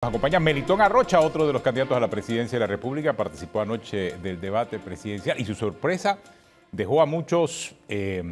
Nos acompaña Melitón Arrocha, otro de los candidatos a la presidencia de la República, participó anoche del debate presidencial y su sorpresa dejó a muchos eh,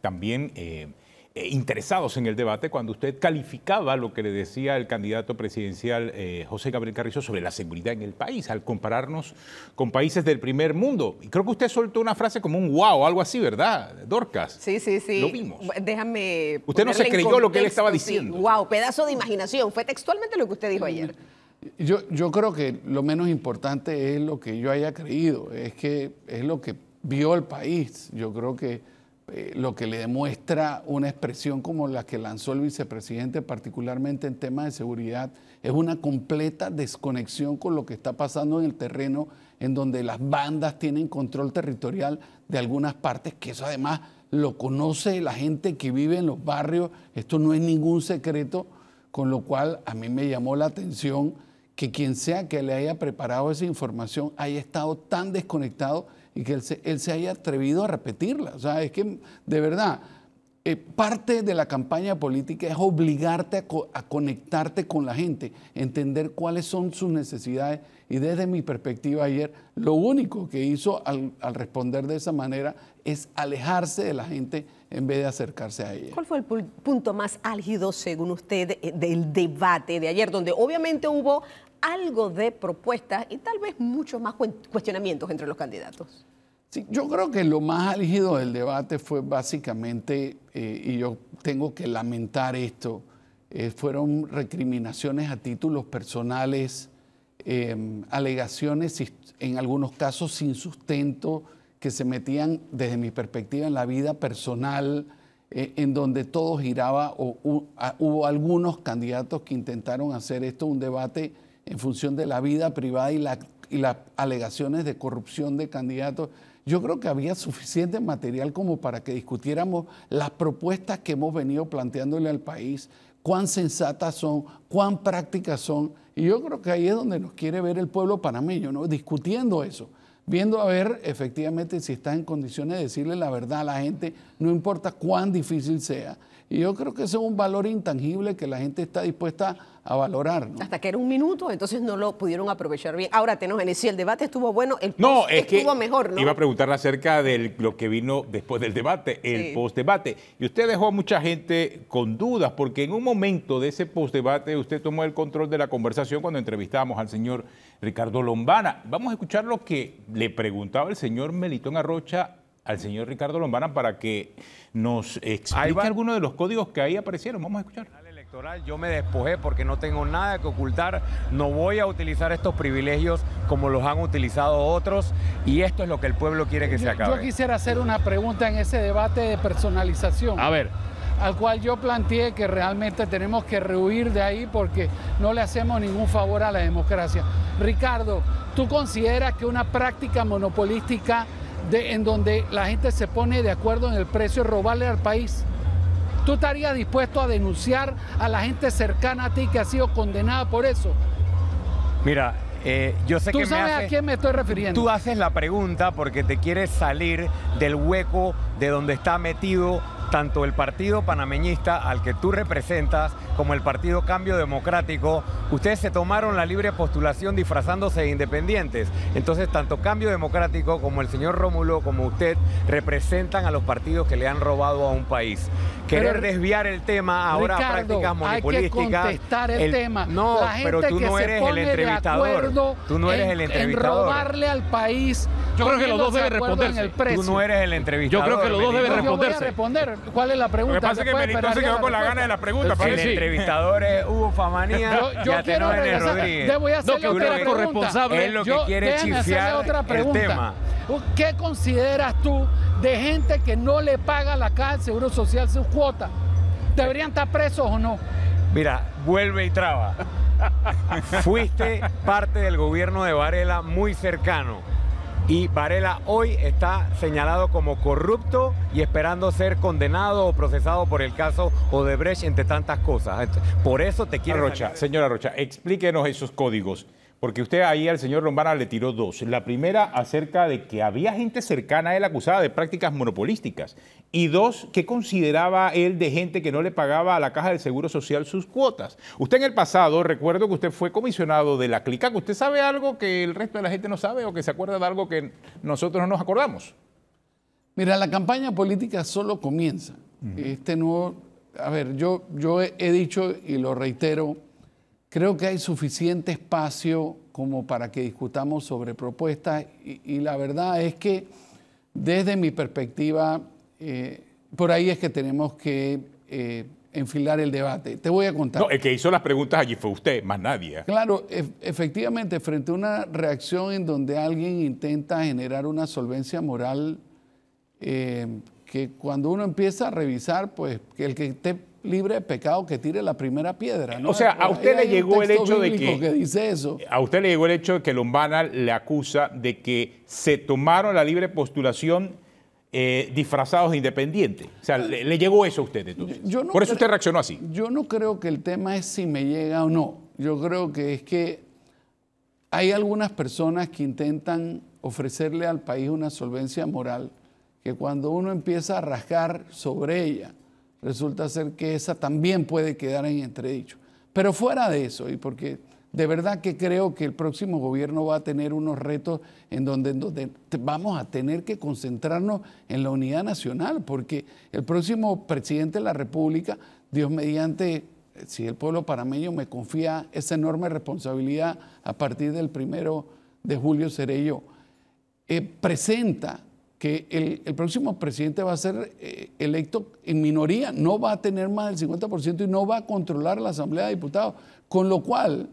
también eh, eh, interesados en el debate cuando usted calificaba lo que le decía el candidato presidencial eh, José Gabriel Carrizo sobre la seguridad en el país, al compararnos con países del primer mundo. Y creo que usted soltó una frase como un wow, algo así, ¿verdad, Dorcas? Sí, sí, sí. Lo vimos. Déjame. Usted no se creyó lo que él estaba diciendo. Wow, pedazo de imaginación. Fue textualmente lo que usted dijo ayer. Mm, yo, yo creo que lo menos importante es lo que yo haya creído, es que es lo que vio el país. Yo creo que eh, lo que le demuestra una expresión como la que lanzó el vicepresidente, particularmente en temas de seguridad, es una completa desconexión con lo que está pasando en el terreno, en donde las bandas tienen control territorial de algunas partes, que eso además lo conoce la gente que vive en los barrios, esto no es ningún secreto, con lo cual a mí me llamó la atención que quien sea que le haya preparado esa información haya estado tan desconectado y que él se, él se haya atrevido a repetirla. O sea, es que de verdad, eh, parte de la campaña política es obligarte a, conectarte con la gente, entender cuáles son sus necesidades. Y desde mi perspectiva ayer, lo único que hizo al, responder de esa manera es alejarse de la gente en vez de acercarse a ella. ¿Cuál fue el punto más álgido, según usted, eh, del debate de ayer, donde obviamente hubo algo de propuestas y tal vez muchos más cuestionamientos entre los candidatos. Sí, yo creo que lo más álgido del debate fue básicamente, eh, y yo tengo que lamentar esto, eh, fueron recriminaciones a títulos personales, em, alegaciones en algunos casos sin sustento que se metían desde mi perspectiva en la vida personal, eh, en donde todo giraba, o, hubo algunos candidatos que intentaron hacer esto un debate en función de la vida privada y, las alegaciones de corrupción de candidatos, yo creo que había suficiente material como para que discutiéramos las propuestas que hemos venido planteándole al país, cuán sensatas son, cuán prácticas son. Y yo creo que ahí es donde nos quiere ver el pueblo panameño, ¿no? discutiendo eso, viendo a ver efectivamente si está en condiciones de decirle la verdad a la gente, no importa cuán difícil sea. Y yo creo que eso es un valor intangible que la gente está dispuesta a valorar. Hasta que era un minuto, entonces no lo pudieron aprovechar bien. Ahora tenemos si el debate estuvo bueno, el post no, es estuvo que mejor, ¿no? Iba a preguntarle acerca de lo que vino después del debate, el post-debate. Y usted dejó a mucha gente con dudas, porque en un momento de ese post-debate usted tomó el control de la conversación cuando entrevistábamos al señor Ricardo Lombana. Vamos a escuchar lo que le preguntaba el señor Melitón Arrocha al señor Ricardo Lombana para que nos explique algunos de los códigos que ahí aparecieron. Vamos a escuchar yo me despojé porque no tengo nada que ocultar, no voy a utilizar estos privilegios como los han utilizado otros y esto es lo que el pueblo quiere que se acabe. Yo quisiera hacer una pregunta en ese debate de personalización. A ver. Al cual yo planteé que realmente tenemos que rehuir de ahí porque no le hacemos ningún favor a la democracia. Ricardo, ¿tú consideras que una práctica monopolística en donde la gente se pone de acuerdo en el precio y robarle al país. ¿Tú estarías dispuesto a denunciar a la gente cercana a ti que ha sido condenada por eso? Mira, eh, yo sé ¿Tú sabes a quién me estoy refiriendo. Tú haces la pregunta porque te quieres salir del hueco de donde está metido tanto el partido panameñista al que tú representas como el partido Cambio Democrático, ustedes se tomaron la libre postulación disfrazándose de independientes. Entonces, tanto Cambio Democrático como el señor Rómulo, como usted, representan a los partidos que le han robado a un país. Querer desviar el tema ahora a prácticas monopolísticas. Hay que contestar el, tema. No, pero tú no eres el entrevistador. Tú no eres el entrevistador. En robarle al país. Yo creo que los dos deben responder. Tú no eres el entrevistador. Yo creo que los dos deben responder. ¿Cuál es la pregunta? Lo que pasa es que Benito se quedó con la, gana de la pregunta. el entrevistador es Hugo Famanía. Yo, yo quiero regresar. Debo no, que otra es corresponsable. Es lo que quiere chifiar otra pregunta. el tema. ¿Qué consideras tú de gente que no le paga la caja del Seguro Social sus cuotas? ¿Deberían estar presos o no? Mira, vuelve y traba. Fuiste parte del gobierno de Varela muy cercano y Varela hoy está señalado como corrupto y esperando ser condenado o procesado por el caso Odebrecht, entre tantas cosas. Por eso te quiero... Rocha, señora Rocha, explíquenos esos códigos. Porque usted ahí al señor Lombana le tiró dos. La primera acerca de que había gente cercana a él acusada de prácticas monopolísticas. Y dos, que consideraba él de gente que no le pagaba a la Caja del Seguro Social sus cuotas. Usted en el pasado, recuerdo que usted fue comisionado de la clica, usted sabe algo que el resto de la gente no sabe o que se acuerda de algo que nosotros no nos acordamos. Mira, la campaña política solo comienza. Este nuevo, a ver, yo, yo he dicho y lo reitero Creo que hay suficiente espacio como para que discutamos sobre propuestas y, la verdad es que desde mi perspectiva, eh, por ahí es que tenemos que eh, enfilar el debate. Te voy a contar. No, el que hizo las preguntas allí fue usted, más nadie. ¿eh? Claro, efectivamente, frente a una reacción en donde alguien intenta generar una solvencia moral, que cuando uno empieza a revisar, pues que el que esté libre de pecado que tire la primera piedra. ¿no? O sea, a usted le llegó el hecho de que, que dice eso. A usted le llegó el hecho de que Lombana le acusa de que se tomaron la libre postulación eh, disfrazados de independiente. O sea, le, llegó eso a usted entonces. Por eso usted reaccionó así. Yo no creo que el tema es si me llega o no. Yo creo que es que hay algunas personas que intentan ofrecerle al país una solvencia moral que cuando uno empieza a rascar sobre ella resulta ser que esa también puede quedar en entredicho. Pero fuera de eso, y porque de verdad que creo que el próximo gobierno va a tener unos retos en donde, vamos a tener que concentrarnos en la unidad nacional, porque el próximo presidente de la República, Dios mediante, si el pueblo parameño me confía esa enorme responsabilidad a partir del primero de julio, seré yo, eh, presenta que el, próximo presidente va a ser eh, electo en minoría, no va a tener más del 50% y no va a controlar la Asamblea de Diputados, con lo cual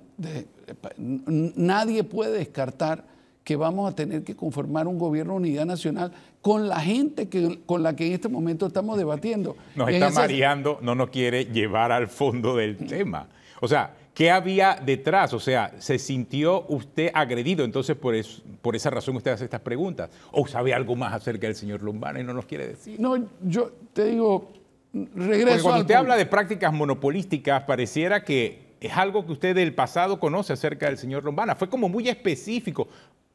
nadie puede descartar que vamos a tener que conformar un gobierno de unidad nacional con la gente que, con la que en este momento estamos debatiendo. Nos está mareando, no nos quiere llevar al fondo del tema. O sea, ¿Qué había detrás? O sea, ¿se sintió usted agredido? Entonces, por, esa razón usted hace estas preguntas. ¿O sabe algo más acerca del señor Lombana y no nos quiere decir? No, yo te digo, regreso Porque cuando usted habla de prácticas monopolísticas, pareciera que es algo que usted del pasado conoce acerca del señor Lombana. Fue como muy específico.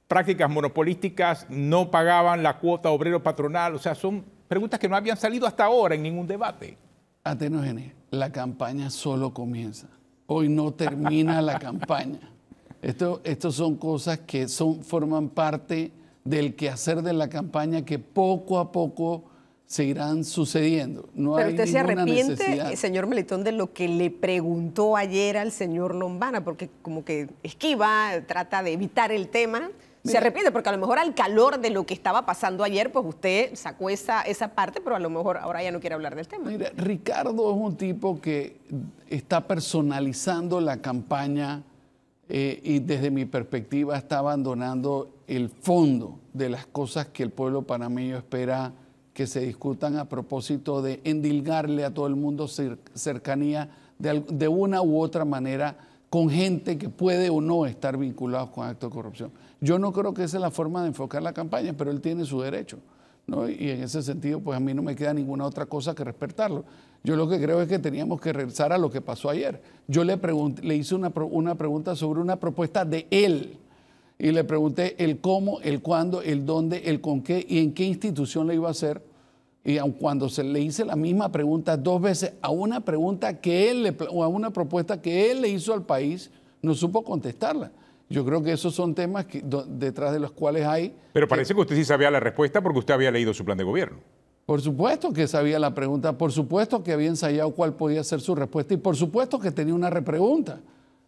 Prácticas monopolísticas, no pagaban la cuota obrero patronal. O sea, son preguntas que no habían salido hasta ahora en ningún debate. Atenógenes, la campaña solo comienza hoy no termina la campaña. Esto, son cosas que son, forman parte del quehacer de la campaña que poco a poco seguirán sucediendo. Pero usted se arrepiente, eh, señor Melitón, de lo que le preguntó ayer al señor Lombana, porque como que esquiva, trata de evitar el tema. Se arrepiente porque a lo mejor al calor de lo que estaba pasando ayer, pues usted sacó esa, esa parte, pero a lo mejor ahora ya no quiere hablar del tema. Mira, Ricardo es un tipo que está personalizando la campaña eh, y desde mi perspectiva está abandonando el fondo de las cosas que el pueblo panameño espera que se discutan a propósito de endilgarle a todo el mundo cercanía de, de una u otra manera con gente que puede o no estar vinculados con actos de corrupción. Yo no creo que esa es la forma de enfocar la campaña, pero él tiene su derecho. Y en ese sentido, pues a mí no me queda ninguna otra cosa que respetarlo. Yo lo que creo es que teníamos que regresar a lo que pasó ayer. Yo le, le hice una, una pregunta sobre una propuesta de él y le pregunté el cómo, el cuándo, el dónde, el con qué y en qué institución le iba a hacer y aun cuando se le hice la misma pregunta dos veces, a una pregunta que él le, o a una propuesta que él le hizo al país, no supo contestarla. Yo creo que esos son temas detrás de los cuales hay. Pero parece que usted sí sabía la respuesta porque usted había leído su plan de gobierno. Por supuesto que sabía la pregunta, por supuesto que había ensayado cuál podía ser su respuesta y por supuesto que tenía una repregunta.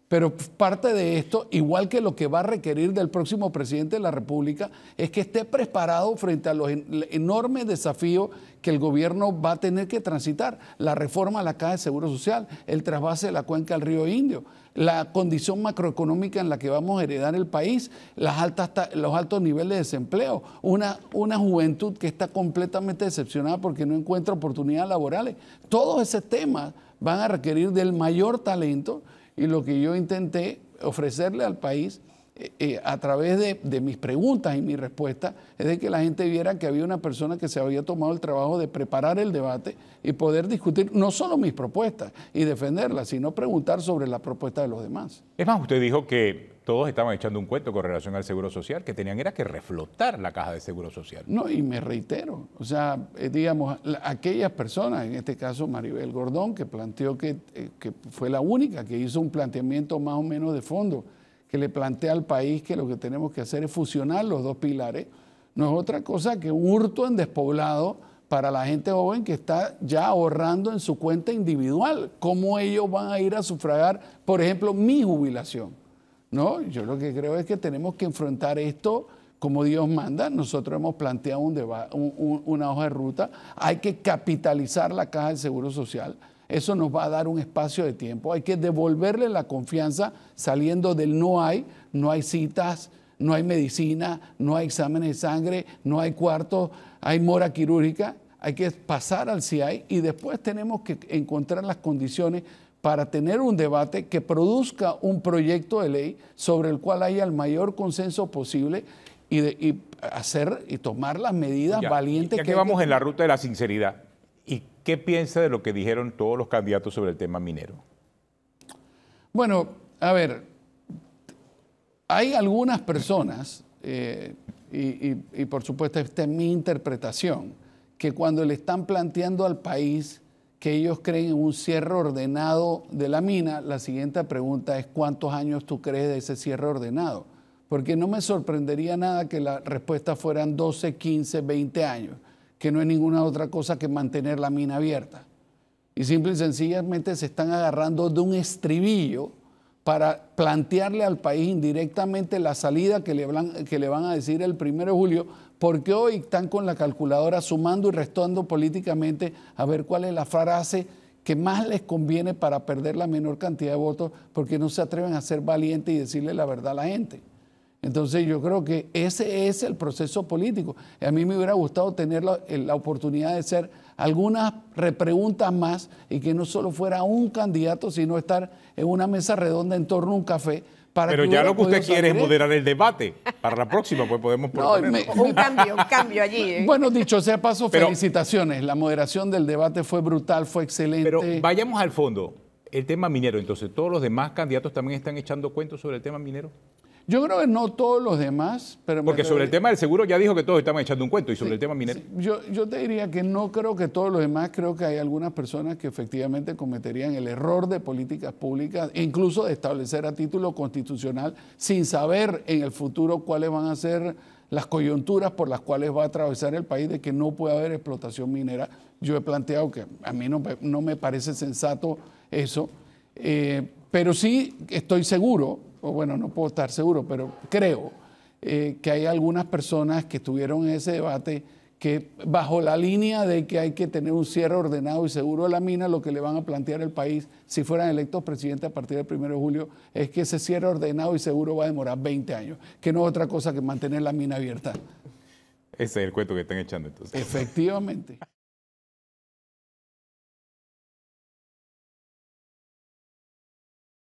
Pero parte de esto, igual que lo que va a requerir del próximo presidente de la República, es que esté preparado frente a los enormes desafíos que el gobierno va a tener que transitar. La reforma a la Caja de Seguro Social, el trasvase de la cuenca al río Indio, la condición macroeconómica en la que vamos a heredar el país, las altas, los altos niveles de desempleo, una juventud que está completamente decepcionada porque no encuentra oportunidades laborales. Todos esos temas van a requerir del mayor talento y lo que yo intenté ofrecerle al país eh, eh, a través de, mis preguntas y mis respuestas, es de que la gente viera que había una persona que se había tomado el trabajo de preparar el debate y poder discutir no solo mis propuestas y defenderlas, sino preguntar sobre la propuesta de los demás. Es más, usted dijo que todos estaban echando un cuento con relación al Seguro Social, que tenían era que reflotar la caja de Seguro Social. No, y me reitero, o sea, eh, digamos, aquellas personas, en este caso Maribel Gordón, que planteó que, que fue la única que hizo un planteamiento más o menos de fondo que le plantea al país que lo que tenemos que hacer es fusionar los dos pilares, no es otra cosa que un hurto en despoblado para la gente joven que está ya ahorrando en su cuenta individual. ¿Cómo ellos van a ir a sufragar, por ejemplo, mi jubilación? No, yo lo que creo es que tenemos que enfrentar esto como Dios manda. Nosotros hemos planteado una hoja de ruta. Hay que capitalizar la caja de Seguro Social eso nos va a dar un espacio de tiempo. Hay que devolverle la confianza saliendo del no hay, no hay citas, no hay medicina, no hay exámenes de sangre, no hay cuarto, hay mora quirúrgica. Hay que pasar al si hay y después tenemos que encontrar las condiciones para tener un debate que produzca un proyecto de ley sobre el cual haya el mayor consenso posible y, hacer y tomar las medidas valientes que, vamos en la ruta de la sinceridad. ¿Qué piensa de lo que dijeron todos los candidatos sobre el tema minero? Bueno, a ver, hay algunas personas, eh, y, por supuesto esta es mi interpretación, que cuando le están planteando al país que ellos creen en un cierre ordenado de la mina, la siguiente pregunta es cuántos años tú crees de ese cierre ordenado. Porque no me sorprendería nada que la respuesta fueran 12, 15, 20 años que no es ninguna otra cosa que mantener la mina abierta. Y simple y sencillamente se están agarrando de un estribillo para plantearle al país indirectamente la salida que le, van, que le van a decir el 1 de julio, porque hoy están con la calculadora sumando y restando políticamente a ver cuál es la frase que más les conviene para perder la menor cantidad de votos, porque no se atreven a ser valientes y decirle la verdad a la gente. Entonces yo creo que ese es el proceso político. A mí me hubiera gustado tener eh, la, oportunidad de hacer algunas repreguntas más y que no solo fuera un candidato, sino estar en una mesa redonda en torno a un café para pero ya lo que usted quiere es moderar el debate para la próxima, pues podemos poner. un cambio, cambio allí. ¿eh? Bueno, dicho sea paso, felicitaciones. La moderación del debate fue brutal, fue excelente. Pero vayamos al fondo. El tema minero, entonces, ¿todos los demás candidatos también están echando cuentos sobre el tema minero? Yo creo que no todos los demás, pero... Porque sobre el tema del seguro ya dijo que todos estaban echando un cuento y sobre el tema minero... Yo, yo te diría que no creo que todos los demás, creo que hay algunas personas que efectivamente cometerían el error de políticas públicas, incluso de establecer a título constitucional sin saber en el futuro cuáles van a ser las coyunturas por las cuales va a atravesar el país de que no puede haber explotación minera. Yo he planteado que a mí no, no me parece sensato eso, eh, pero sí estoy seguro bueno, no puedo estar seguro, pero creo eh, que hay algunas personas que estuvieron en ese debate que bajo la línea de que hay que tener un cierre ordenado y seguro de la mina, lo que le van a plantear al país, si fueran electos presidentes a partir del 1 de julio, es que ese cierre ordenado y seguro va a demorar 20 años, que no es otra cosa que mantener la mina abierta. Ese es el cuento que están echando entonces. Efectivamente.